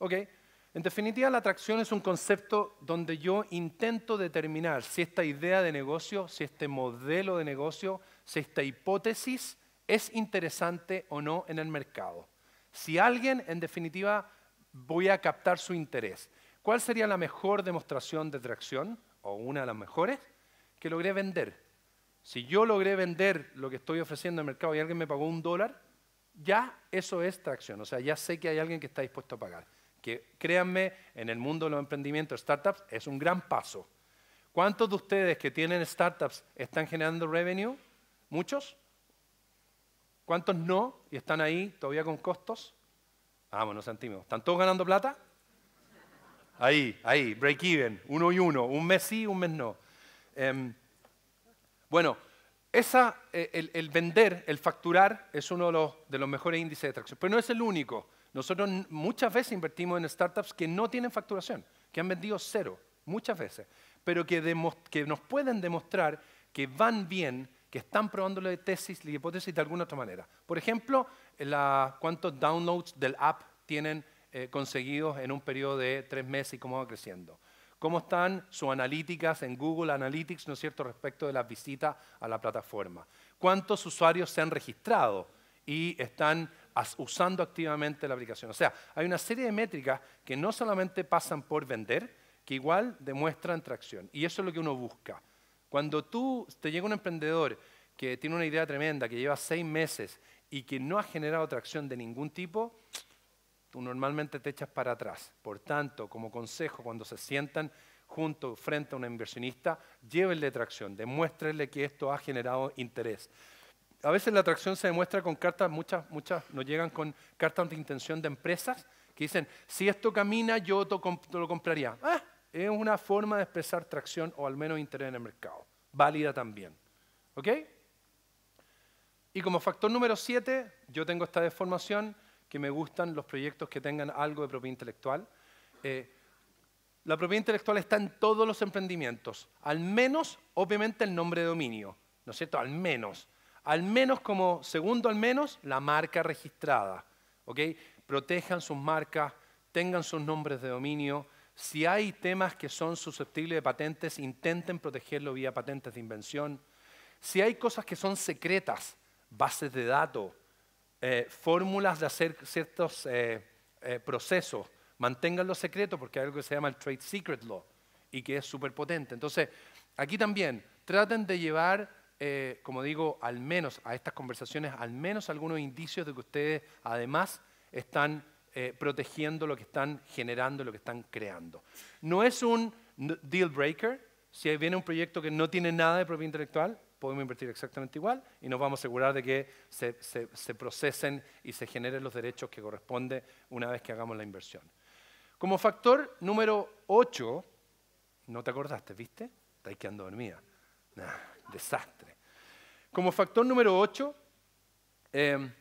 en definitiva la tracción es un concepto donde yo intento determinar si esta idea de negocio, si este modelo de negocio, si esta hipótesis es interesante o no en el mercado. Si alguien, en definitiva, voy a captar su interés. ¿Cuál sería la mejor demostración de tracción, o una de las mejores, que logré vender? Si yo logré vender lo que estoy ofreciendo en el mercado y alguien me pagó un dólar, ya eso es tracción, o sea, ya sé que hay alguien que está dispuesto a pagar. Que créanme, en el mundo de los emprendimientos, startups, es un gran paso. ¿Cuántos de ustedes que tienen startups están generando revenue? ¿Muchos? ¿Cuántos no y están ahí todavía con costos? Vamos, ah, no sentimos. ¿Están todos ganando plata? Ahí, ahí, break even, uno y uno, un mes sí, un mes no. Em, bueno, esa, eh, el, vender, el facturar, es uno de los, mejores índices de tracción, pero no es el único. Nosotros muchas veces invertimos en startups que no tienen facturación, que han vendido cero, muchas veces, pero que, nos pueden demostrar que van bien, que están probando la tesis, la hipótesis de alguna otra manera. Por ejemplo, cuántos downloads del app tienen eh, conseguidos en un periodo de tres meses y cómo va creciendo cómo están sus analíticas en Google Analytics, ¿no es cierto?, respecto de las visitas a la plataforma. ¿Cuántos usuarios se han registrado y están usando activamente la aplicación? O sea, hay una serie de métricas que no solamente pasan por vender, que igual demuestran tracción. Y eso es lo que uno busca. Cuando tú te llega un emprendedor que tiene una idea tremenda, que lleva seis meses y que no ha generado tracción de ningún tipo, tú normalmente te echas para atrás. Por tanto, como consejo, cuando se sientan junto frente a un inversionista, llévenle tracción, demuéstrenle que esto ha generado interés. A veces la tracción se demuestra con cartas, muchas, muchas nos llegan con cartas de intención de empresas que dicen, si esto camina, yo lo compraría. Ah, es una forma de expresar tracción o al menos interés en el mercado, válida también. ¿Ok? Y como factor número 7, yo tengo esta deformación, que me gustan los proyectos que tengan algo de propiedad intelectual. Eh, la propiedad intelectual está en todos los emprendimientos, al menos, obviamente, el nombre de dominio, ¿no es cierto? Al menos. Al menos como segundo, al menos, la marca registrada. ¿ok? Protejan sus marcas, tengan sus nombres de dominio. Si hay temas que son susceptibles de patentes, intenten protegerlo vía patentes de invención. Si hay cosas que son secretas, bases de datos, eh, fórmulas de hacer ciertos eh, eh, procesos. Manténganlo secreto porque hay algo que se llama el Trade Secret Law y que es súper potente. Entonces, aquí también traten de llevar, como digo, al menos a estas conversaciones, al menos algunos indicios de que ustedes además están protegiendo lo que están generando, lo que están creando. No es un deal breaker si viene un proyecto que no tiene nada de propiedad intelectual, podemos invertir exactamente igual y nos vamos a asegurar de que se, procesen y se generen los derechos que corresponde una vez que hagamos la inversión. Como factor número 8, no te acordaste, ¿viste? Estáis quedando dormida. desastre. Como factor número 8, em,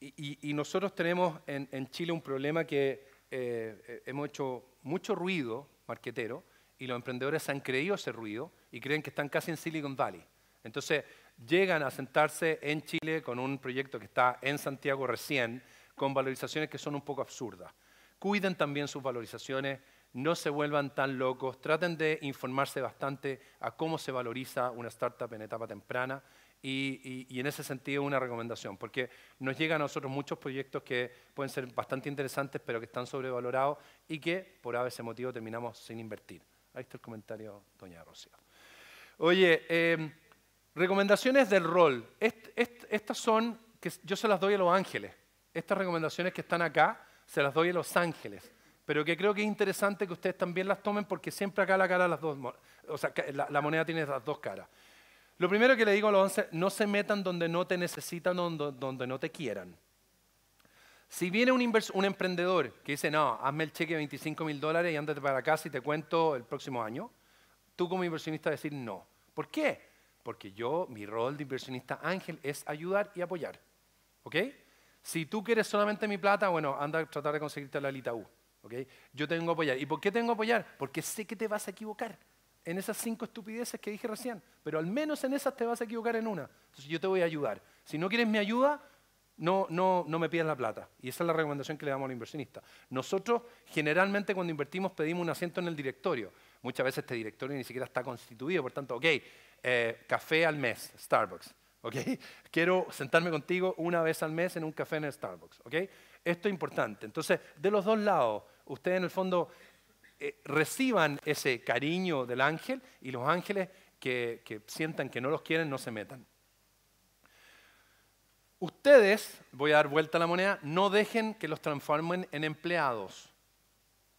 y, nosotros tenemos en, Chile un problema que eh, eh, hemos hecho mucho ruido marquetero y los emprendedores han creído ese ruido y creen que están casi en Silicon Valley. Entonces llegan a sentarse en Chile con un proyecto que está en Santiago recién, con valorizaciones que son un poco absurdas. Cuiden también sus valorizaciones, no se vuelvan tan locos, traten de informarse bastante a cómo se valoriza una startup en etapa temprana y, y, en ese sentido una recomendación, porque nos llegan a nosotros muchos proyectos que pueden ser bastante interesantes, pero que están sobrevalorados y que por ese motivo terminamos sin invertir. Ahí está el comentario, doña Rocío. Oye, em, recomendaciones del rol. estas son, que yo se las doy a los ángeles. Estas recomendaciones que están acá, se las doy a los ángeles. Pero que creo que es interesante que ustedes también las tomen porque siempre acá la cara las dos, o sea, la, moneda tiene las dos caras. Lo primero que le digo a los once, no se metan donde no te necesitan, donde, donde no te quieran. Si viene un, un, emprendedor que dice, no, hazme el cheque de 25 mil dólares y ándate para casa y te cuento el próximo año, tú como inversionista decir no. ¿Por qué? Porque yo, mi rol de inversionista ángel es ayudar y apoyar. ¿Ok? Si tú quieres solamente mi plata, bueno, anda a tratar de conseguirte la Lita U. ¿Ok? Yo tengo que apoyar. ¿Y por qué tengo que apoyar? Porque sé que te vas a equivocar en esas cinco estupideces que dije recién, pero al menos en esas te vas a equivocar en una. Entonces yo te voy a ayudar. Si no quieres mi ayuda, no, no, no me pidas la plata. Y esa es la recomendación que le damos al inversionista. Nosotros generalmente cuando invertimos pedimos un asiento en el directorio. Muchas veces este directorio ni siquiera está constituido, por tanto, ok, eh, café al mes, Starbucks. [LAUGHS] Quiero sentarme contigo una vez al mes en un café en Starbucks, Esto es importante. Entonces, de los dos lados, ustedes en el fondo eh, reciban ese cariño del ángel y los ángeles que sientan que no los quieren no se metan. Ustedes, voy a dar vuelta a la moneda, no dejen que los transformen en empleados.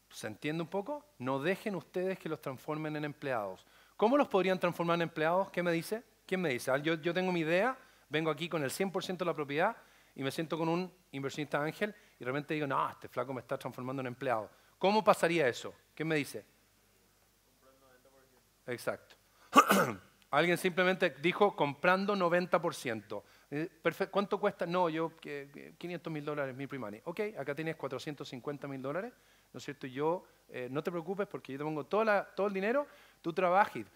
¿Se entiende un poco? No dejen ustedes que los transformen en empleados. ¿Cómo los podrían transformar en empleados? ¿Qué me dice? ¿Quién me dice? Ah, yo, tengo mi idea, vengo aquí con el 100% de la propiedad y me siento con un inversionista ángel y realmente digo, no, este flaco me está transformando en empleado. ¿Cómo pasaría eso? ¿Qué me dice? Exacto. [CLEARS THROAT] Alguien simplemente dijo comprando 90%. Eh, ¿Cuánto cuesta? No, yo, 500 mil dólares, mi pre-money. Ok, acá tienes 450 mil dólares, ¿no es cierto? Yo, eh, no te preocupes porque yo te pongo todo, todo el dinero, tú trabajes.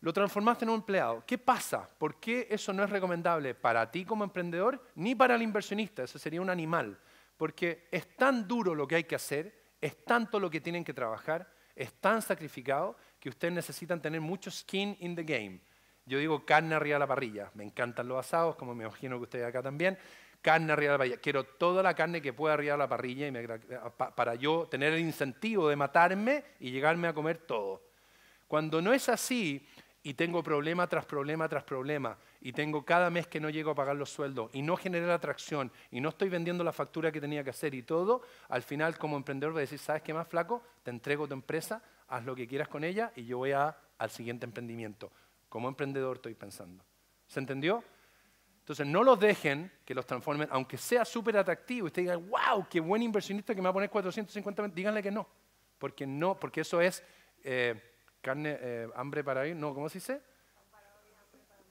Lo transformaste en un empleado. ¿Qué pasa? ¿Por qué eso no es recomendable para ti como emprendedor ni para el inversionista? Eso sería un animal. Porque es tan duro lo que hay que hacer, es tanto lo que tienen que trabajar, es tan sacrificado que ustedes necesitan tener mucho skin in the game. Yo digo carne arriba de la parrilla. Me encantan los asados, como me imagino que ustedes acá también. Carne arriba de la parrilla. Quiero toda la carne que pueda arriba de la parrilla y para yo tener el incentivo de matarme y llegarme a comer todo. Cuando no es así y tengo problema tras problema tras problema y tengo cada mes que no llego a pagar los sueldos y no generé atracción y no estoy vendiendo la factura que tenía que hacer y todo, al final como emprendedor voy a decir, ¿sabes qué más flaco? Te entrego tu empresa, haz lo que quieras con ella y yo voy al siguiente emprendimiento. Como emprendedor estoy pensando. ¿Se entendió? Entonces, no los dejen que los transformen, aunque sea súper atractivo y usted diga, wow, qué buen inversionista que me va a poner 450 díganle que no. Porque no, porque eso es eh, carne, eh, hambre para hoy, no, ¿cómo se dice?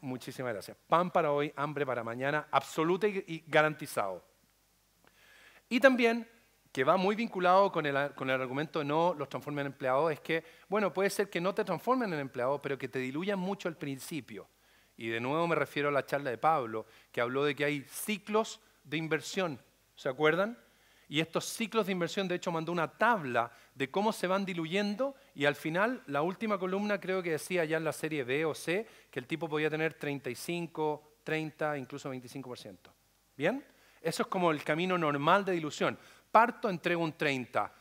Muchísimas gracias. Pan para hoy, hambre para mañana, absoluto y garantizado. Y también que va muy vinculado con el, con el argumento no los transformen en empleados, es que, bueno, puede ser que no te transformen en empleado, pero que te diluyan mucho al principio. Y de nuevo me refiero a la charla de Pablo, que habló de que hay ciclos de inversión, ¿se acuerdan? Y estos ciclos de inversión, de hecho, mandó una tabla de cómo se van diluyendo y al final, la última columna creo que decía ya en la serie B o C, que el tipo podía tener 35, 30, incluso 25%. ¿Bien? Eso es como el camino normal de dilución parto, entrego un 30.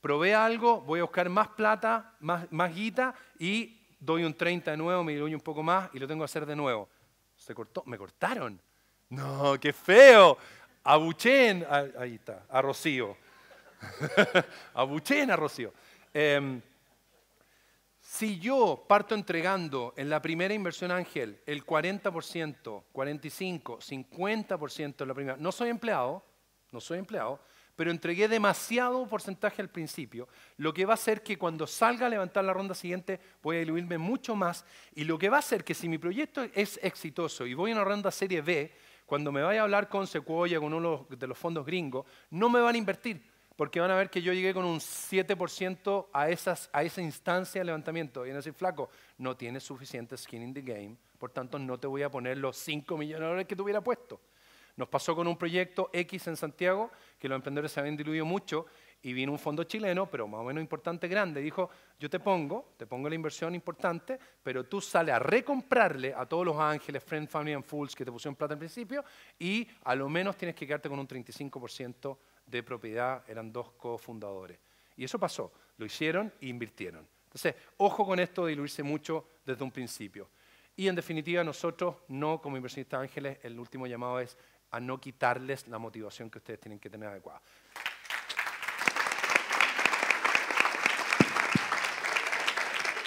Probé algo, voy a buscar más plata, más, guita y doy un 30 de nuevo, me diluyo un poco más y lo tengo que hacer de nuevo. Se cortó, me cortaron. No, qué feo. Abuchen, ah, ahí está, a Rocío. [LAUGHS] Abuchen a Rocío. Em, si yo parto entregando en la primera inversión ángel el 40%, 45%, 50% en la primera, no soy empleado, no soy empleado, pero entregué demasiado porcentaje al principio, lo que va a hacer que cuando salga a levantar la ronda siguiente voy a diluirme mucho más y lo que va a hacer que si mi proyecto es exitoso y voy a una ronda serie B, cuando me vaya a hablar con Sequoia, con uno de los fondos gringos, no me van a invertir porque van a ver que yo llegué con un 7% a, esa instancia de levantamiento. Y van a decir, flaco, no tienes suficiente skin in the game, por tanto no te voy a poner los 5 millones de dólares que te hubiera puesto. Nos pasó con un proyecto X en Santiago, que los emprendedores se habían diluido mucho, y vino un fondo chileno, pero más o menos importante, grande, dijo, yo te pongo, te pongo la inversión importante, pero tú sales a recomprarle a todos los ángeles, Friend, Family and Fools que te pusieron plata al principio, y a lo menos tienes que quedarte con un 35% de propiedad, eran dos cofundadores. Y eso pasó, lo hicieron e invirtieron. Entonces, ojo con esto de diluirse mucho desde un principio. Y en definitiva, nosotros no como inversionistas ángeles, el último llamado es a no quitarles la motivación que ustedes tienen que tener adecuada.